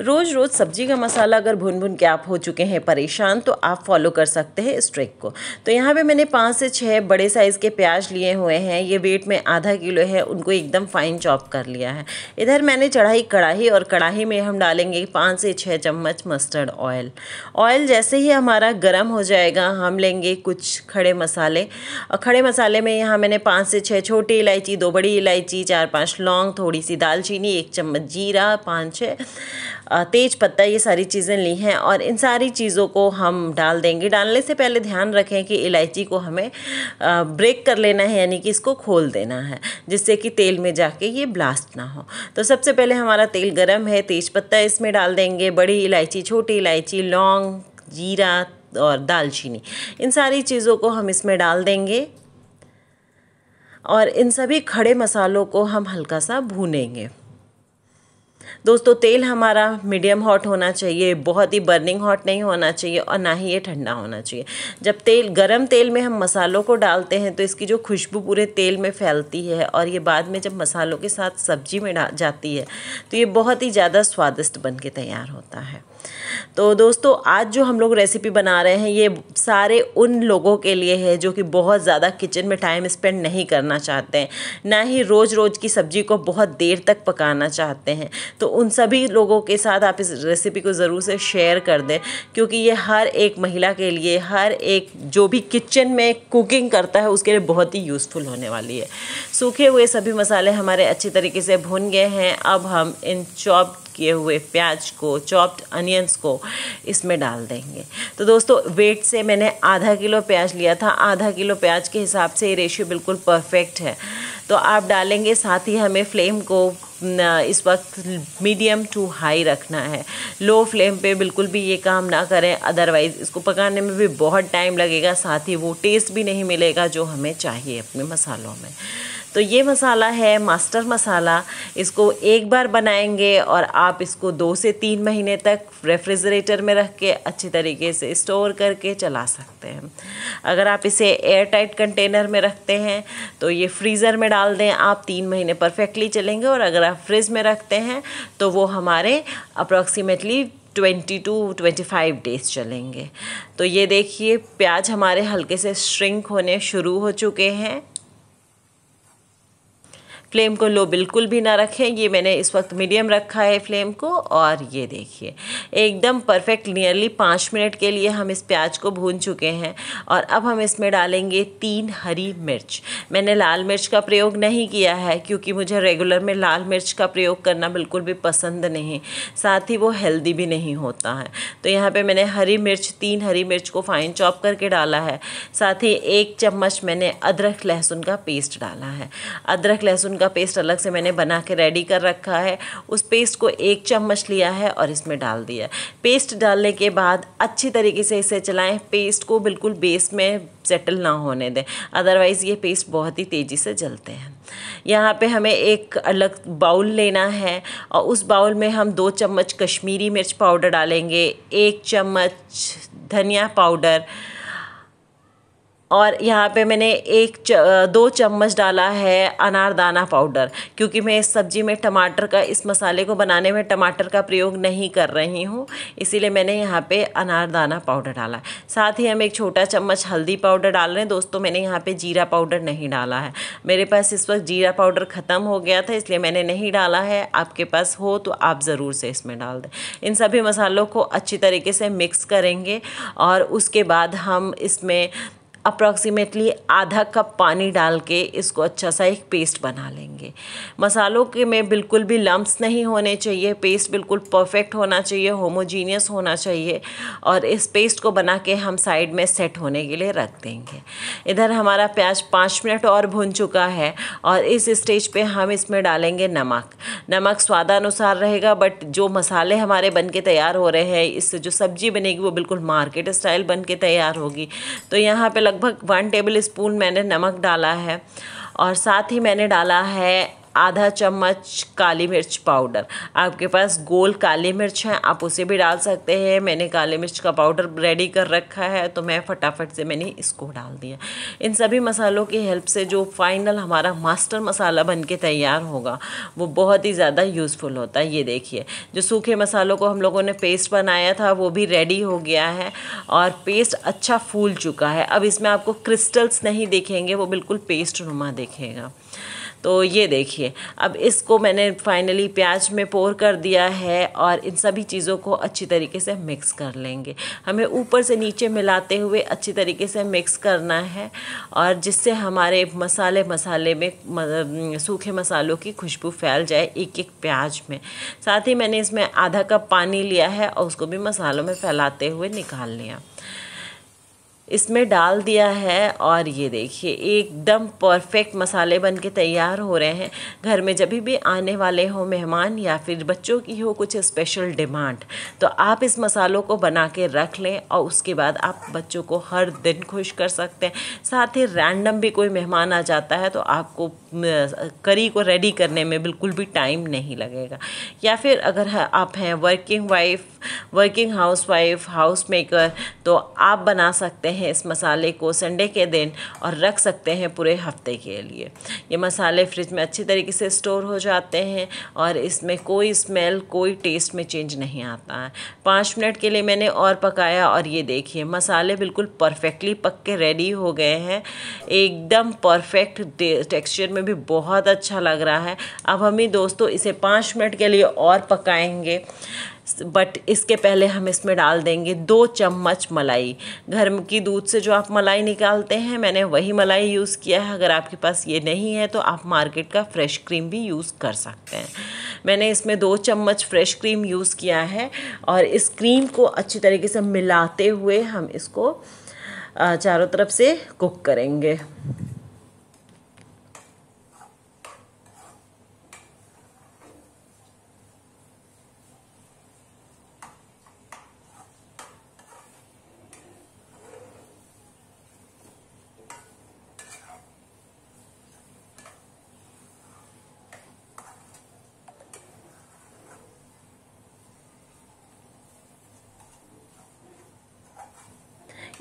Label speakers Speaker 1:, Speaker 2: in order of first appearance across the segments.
Speaker 1: रोज रोज सब्जी का मसाला अगर भुन भुन के आप हो चुके हैं परेशान तो आप फॉलो कर सकते हैं इस ट्रिक को तो यहाँ पे मैंने पाँच से छः बड़े साइज़ के प्याज लिए हुए हैं ये वेट में आधा किलो है उनको एकदम फाइन चॉप कर लिया है इधर मैंने चढ़ाई कढ़ाई और कढ़ाई में हम डालेंगे पाँच से छः चम्मच मस्टर्ड ऑयल ऑयल जैसे ही हमारा गर्म हो जाएगा हम लेंगे कुछ खड़े मसाले और खड़े मसाले में यहाँ मैंने पाँच से छः छोटी इलायची दो बड़ी इलायची चार पाँच लौंग थोड़ी सी दालचीनी एक चम्मच जीरा पाँच छः तेज पत्ता ये सारी चीज़ें ली हैं और इन सारी चीज़ों को हम डाल देंगे डालने से पहले ध्यान रखें कि इलायची को हमें ब्रेक कर लेना है यानी कि इसको खोल देना है जिससे कि तेल में जाके ये ब्लास्ट ना हो तो सबसे पहले हमारा तेल गर्म है तेज पत्ता इसमें डाल देंगे बड़ी इलायची छोटी इलायची लौंग जीरा और दालचीनी इन सारी चीज़ों को हम इसमें डाल देंगे और इन सभी खड़े मसालों को हम हल्का सा भूनेंगे दोस्तों तेल हमारा मीडियम हॉट होना चाहिए बहुत ही बर्निंग हॉट नहीं होना चाहिए और ना ही ये ठंडा होना चाहिए जब तेल गरम तेल में हम मसालों को डालते हैं तो इसकी जो खुशबू पूरे तेल में फैलती है और ये बाद में जब मसालों के साथ सब्जी में जाती है तो ये बहुत ही ज़्यादा स्वादिष्ट बन के तैयार होता है तो दोस्तों आज जो हम लोग रेसिपी बना रहे हैं ये सारे उन लोगों के लिए है जो कि बहुत ज़्यादा किचन में टाइम स्पेंड नहीं करना चाहते हैं ना ही रोज़ रोज़ की सब्ज़ी को बहुत देर तक पकाना चाहते हैं तो उन सभी लोगों के साथ आप इस रेसिपी को ज़रूर से शेयर कर दें क्योंकि ये हर एक महिला के लिए हर एक जो भी किचन में कुकिंग करता है उसके लिए बहुत ही यूज़फुल होने वाली है सूखे हुए सभी मसाले हमारे अच्छी तरीके से भुन गए हैं अब हम इन चॉप किए हुए प्याज को चॉप्ड अनियंस को इसमें डाल देंगे तो दोस्तों वेट से मैंने आधा किलो प्याज लिया था आधा किलो प्याज के हिसाब से ये रेशियो बिल्कुल परफेक्ट है तो आप डालेंगे साथ ही हमें फ्लेम को इस वक्त मीडियम टू हाई रखना है लो फ्लेम पे बिल्कुल भी ये काम ना करें अदरवाइज़ इसको पकाने में भी बहुत टाइम लगेगा साथ ही वो टेस्ट भी नहीं मिलेगा जो हमें चाहिए अपने मसालों में तो ये मसाला है मास्टर मसाला इसको एक बार बनाएंगे और आप इसको दो से तीन महीने तक रेफ्रिजरेटर में रख के अच्छे तरीके से स्टोर करके चला सकते हैं अगर आप इसे एयर टाइट कंटेनर में रखते हैं तो ये फ्रीज़र में डाल दें आप तीन महीने परफेक्टली चलेंगे और अगर आप फ्रिज में रखते हैं तो वो हमारे approximately twenty two twenty five days चलेंगे तो ये देखिए प्याज हमारे हल्के से श्रिंक होने शुरू हो चुके हैं फ्लेम को लो बिल्कुल भी ना रखें ये मैंने इस वक्त मीडियम रखा है फ्लेम को और ये देखिए एकदम परफेक्ट नियरली पाँच मिनट के लिए हम इस प्याज को भून चुके हैं और अब हम इसमें डालेंगे तीन हरी मिर्च मैंने लाल मिर्च का प्रयोग नहीं किया है क्योंकि मुझे रेगुलर में लाल मिर्च का प्रयोग करना बिल्कुल भी पसंद नहीं साथ ही वो हेल्दी भी नहीं होता है तो यहाँ पर मैंने हरी मिर्च तीन हरी मिर्च को फाइन चॉप करके डाला है साथ ही एक चम्मच मैंने अदरक लहसुन का पेस्ट डाला है अदरक लहसुन का का पेस्ट अलग से मैंने बना के रेडी कर रखा है उस पेस्ट को एक चम्मच लिया है और इसमें डाल दिया पेस्ट डालने के बाद अच्छी तरीके से इसे चलाएं पेस्ट को बिल्कुल बेस में सेटल ना होने दें अदरवाइज़ ये पेस्ट बहुत ही तेज़ी से जलते हैं यहाँ पे हमें एक अलग बाउल लेना है और उस बाउल में हम दो चम्मच कश्मीरी मिर्च पाउडर डालेंगे एक चम्मच धनिया पाउडर और यहाँ पे मैंने एक च, दो चम्मच डाला है अनारदाना पाउडर क्योंकि मैं इस सब्ज़ी में टमाटर का इस मसाले को बनाने में टमाटर का प्रयोग नहीं कर रही हूँ इसीलिए मैंने यहाँ पे अनारदाना पाउडर डाला है साथ ही हम एक छोटा चम्मच हल्दी पाउडर डाल रहे हैं दोस्तों मैंने यहाँ पर जीरा पाउडर नहीं डाला है मेरे पास इस वक्त जीरा पाउडर ख़त्म हो गया था इसलिए मैंने नहीं डाला है आपके पास हो तो आप ज़रूर से इसमें डाल दें इन सभी मसालों को अच्छी तरीके से मिक्स करेंगे और उसके बाद हम इसमें अप्रॉक्सीमेटली आधा कप पानी डाल के इसको अच्छा सा एक पेस्ट बना लेंगे मसालों के में बिल्कुल भी लम्ब्स नहीं होने चाहिए पेस्ट बिल्कुल परफेक्ट होना चाहिए होमोजीनियस होना चाहिए और इस पेस्ट को बना के हम साइड में सेट होने के लिए रख देंगे इधर हमारा प्याज पाँच मिनट और भुन चुका है और इस स्टेज पे हम इसमें डालेंगे नमक नमक स्वादानुसार रहेगा बट जो मसाले हमारे बन के तैयार हो रहे हैं इससे जो सब्ज़ी बनेगी वो बिल्कुल मार्केट स्टाइल बन के तैयार होगी तो यहाँ पर लगभग वन टेबल स्पून मैंने नमक डाला है और साथ ही मैंने डाला है आधा चम्मच काली मिर्च पाउडर आपके पास गोल काली मिर्च है आप उसे भी डाल सकते हैं मैंने काली मिर्च का पाउडर रेडी कर रखा है तो मैं फटाफट से मैंने इसको डाल दिया इन सभी मसालों की हेल्प से जो फाइनल हमारा मास्टर मसाला बन के तैयार होगा वो बहुत ही ज़्यादा यूज़फुल होता है ये देखिए जो सूखे मसालों को हम लोगों ने पेस्ट बनाया था वो भी रेडी हो गया है और पेस्ट अच्छा फूल चुका है अब इसमें आपको क्रिस्टल्स नहीं देखेंगे वो बिल्कुल पेस्ट नुमा देखेगा तो ये देखिए अब इसको मैंने फाइनली प्याज में पोर कर दिया है और इन सभी चीज़ों को अच्छी तरीके से मिक्स कर लेंगे हमें ऊपर से नीचे मिलाते हुए अच्छी तरीके से मिक्स करना है और जिससे हमारे मसाले मसाले में सूखे मसालों की खुशबू फैल जाए एक एक प्याज में साथ ही मैंने इसमें आधा कप पानी लिया है और उसको भी मसालों में फैलाते हुए निकाल लिया इसमें डाल दिया है और ये देखिए एकदम परफेक्ट मसाले बन के तैयार हो रहे हैं घर में जब भी आने वाले हो मेहमान या फिर बच्चों की हो कुछ स्पेशल डिमांड तो आप इस मसालों को बना के रख लें और उसके बाद आप बच्चों को हर दिन खुश कर सकते हैं साथ ही रैंडम भी कोई मेहमान आ जाता है तो आपको करी को रेडी करने में बिल्कुल भी टाइम नहीं लगेगा या फिर अगर आप हैं working wife working housewife house maker तो आप बना सकते हैं हैं इस मसाले को संडे के दिन और रख सकते हैं पूरे हफ्ते के लिए ये मसाले फ्रिज में अच्छी तरीके से स्टोर हो जाते हैं और इसमें कोई स्मेल कोई टेस्ट में चेंज नहीं आता है पाँच मिनट के लिए मैंने और पकाया और ये देखिए मसाले बिल्कुल परफेक्टली पक के रेडी हो गए हैं एकदम परफेक्ट टेक्सचर में भी बहुत अच्छा लग रहा है अब हम ही दोस्तों इसे पाँच मिनट के लिए और पकाएंगे बट इसके पहले हम इसमें डाल देंगे दो चम्मच मलाई घर की दूध से जो आप मलाई निकालते हैं मैंने वही मलाई यूज़ किया है अगर आपके पास ये नहीं है तो आप मार्केट का फ्रेश क्रीम भी यूज़ कर सकते हैं मैंने इसमें दो चम्मच फ्रेश क्रीम यूज़ किया है और इस क्रीम को अच्छी तरीके से मिलाते हुए हम इसको चारों तरफ से कुक करेंगे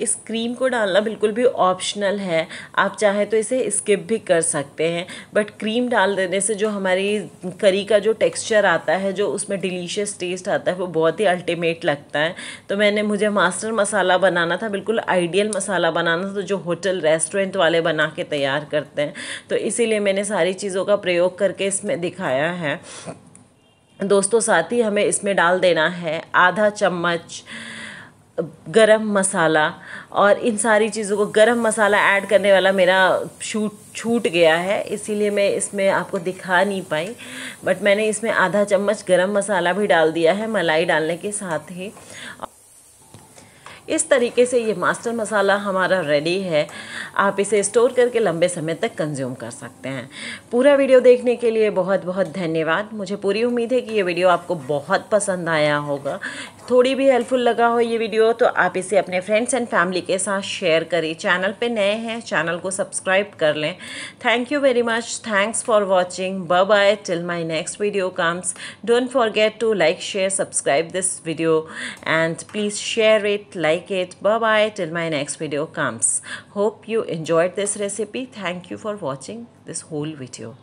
Speaker 1: इस क्रीम को डालना बिल्कुल भी ऑप्शनल है आप चाहे तो इसे स्किप भी कर सकते हैं बट क्रीम डाल देने से जो हमारी करी का जो टेक्सचर आता है जो उसमें डिलीशियस टेस्ट आता है वो बहुत ही अल्टीमेट लगता है तो मैंने मुझे मास्टर मसाला बनाना था बिल्कुल आइडियल मसाला बनाना था तो जो होटल रेस्टोरेंट वाले बना के तैयार करते हैं तो इसीलिए मैंने सारी चीज़ों का प्रयोग करके इसमें दिखाया है दोस्तों साथ ही हमें इसमें डाल देना है आधा चम्मच गरम मसाला और इन सारी चीज़ों को गरम मसाला ऐड करने वाला मेरा शूट छूट गया है इसीलिए मैं इसमें आपको दिखा नहीं पाई बट मैंने इसमें आधा चम्मच गरम मसाला भी डाल दिया है मलाई डालने के साथ ही इस तरीके से ये मास्टर मसाला हमारा रेडी है आप इसे स्टोर करके लंबे समय तक कंज्यूम कर सकते हैं पूरा वीडियो देखने के लिए बहुत बहुत धन्यवाद मुझे पूरी उम्मीद है कि ये वीडियो आपको बहुत पसंद आया होगा थोड़ी भी हेल्पफुल लगा हो ये वीडियो तो आप इसे अपने फ्रेंड्स एंड फैमिली के साथ शेयर करें चैनल पे नए हैं चैनल को सब्सक्राइब कर लें thank you very much thanks for watching bye bye till my next video comes don't forget to like share subscribe this video and please share it like it bye bye till my next video comes hope you enjoyed this recipe thank you for watching this whole video